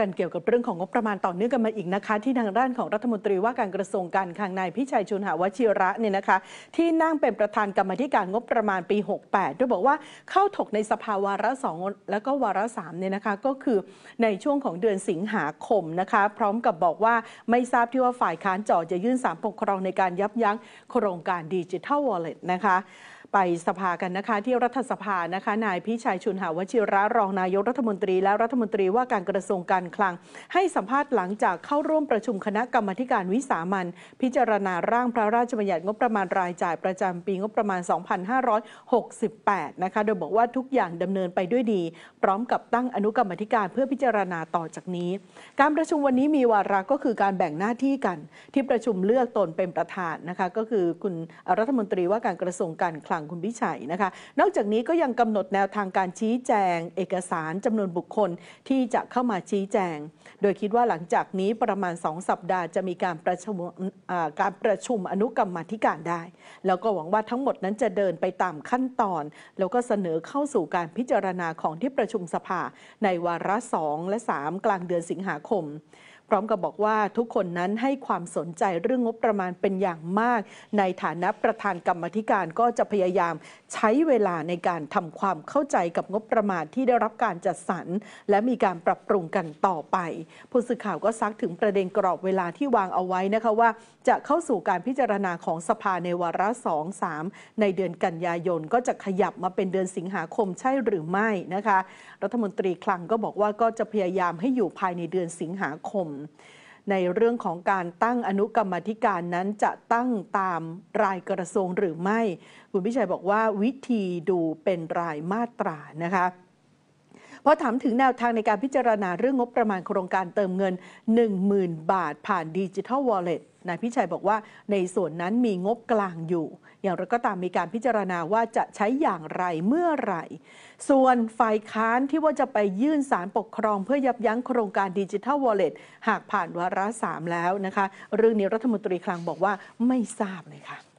กันเกี่ยวกับเรื่องของ งบประมาณต่อเนื่องกันมาอีกนะคะ ที่ทางด้านของรัฐมนตรีว่าการกระทรวงการคลังนายพิชัยชุนหาวชิระเนี่ยนะคะ ที่นั่งเป็นประธานกรรมธิการงบประมาณปี 68ด้วยบอกว่าเข้าถกในสภาวาระสองแล้วก็วาระสามเนี่ยนะคะก็คือในช่วงของเดือนสิงหาคมนะคะพร้อมกับบอกว่าไม่ทราบที่ว่าฝ่ายค้านจ่อจะยื่นสามปกครองในการยับยั้งโครงการดิจิทัลวอลเล็ตนะคะไปสภากันนะคะ ที่รัฐสภานะคะ นายพิชัยชุนหาวชิระรองนายกรัฐมนตรีและรัฐมนตรีว่าการกระทรวงการคลัง ให้สัมภาษณ์หลังจากเข้าร่วมประชุมคณะกรรมการวิสามันพิจารณาร่างพระราชบัญญัติงบประมาณรายจ่ายประจำปี งบประมาณ 2568 นะคะ โดยบอกว่าทุกอย่างดำเนินไปด้วยดี พร้อมกับตั้งอนุกรรมธิการเพื่อพิจารณาต่อจากนี้ การประชุมวันนี้มีวาระก็คือ การแบ่งหน้าที่กัน ที่ประชุมเลือกตนเป็นประธานนะคะก็คือคุณรัฐมนตรีว่าการกระทรวงการคลังังคุณพิชัยนะคะ นอกจากนี้ก็ยังกำหนดแนวทางการชี้แจง เอกสารจำนวนบุคคลที่จะเข้ามาชี้แจง โดยคิดว่าหลังจากนี้ประมาณ2สัปดาห์จะมีการประชุมการประชุมอนุกรรมธิการได้ แล้วก็หวังว่าทั้งหมดนั้นจะเดินไปตามขั้นตอน แล้วก็เสนอเข้าสู่การพิจารณาของที่ประชุมสภา ในวาระ2และ3กลางเดือนสิงหาคมพร้อมกับบอกว่าทุกคนนั้นให้ความสนใจเรื่องงบประมาณเป็นอย่างมาก ในฐานะประธานกรรมธิการก็จะพยายามใช้เวลาในการทำความเข้าใจกับงบประมาณที่ได้รับการจัดสรร และมีการปรับปรุงกันต่อไป ผู้สื่อข่าวก็ซักถึงประเด็นกรอบเวลาที่วางเอาไว้นะคะว่า จะเข้าสู่การพิจารณาของสภาในวาระสองสามในเดือนกันยายนก็จะขยับมาเป็นเดือนสิงหาคมใช่หรือไม่นะคะรัฐมนตรีคลังก็บอกว่าก็จะพยายามให้อยู่ภายในเดือนสิงหาคมในเรื่องของการตั้งอนุกรรมธิการนั้นจะตั้งตามรายกระทรวงหรือไม่ คุณพิชัยบอกว่า วิธีดูเป็นรายมาตรานะคะพอถามถึงแนวทางในการพิจารณาเรื่องงบประมาณโครงการเติมเงิน 10,000 บาทผ่านดิจิทัลวอลเล็ตนายพิชัยบอกว่า ในส่วนนั้นมีงบกลางอยู่ อย่างไรก็ตามมีการพิจารณาว่าจะใช้อย่างไรเมื่อไหร่ ส่วนฝ่ายค้านที่ว่าจะไปยื่นสารปกครอง เพื่อยับยั้งโครงการดิจิทัลวอลเล็ตหากผ่านวาระสามแล้วนะคะ เรื่องนี้รัฐมนตรีคลังบอกว่าไม่ทราบเลยค่ะ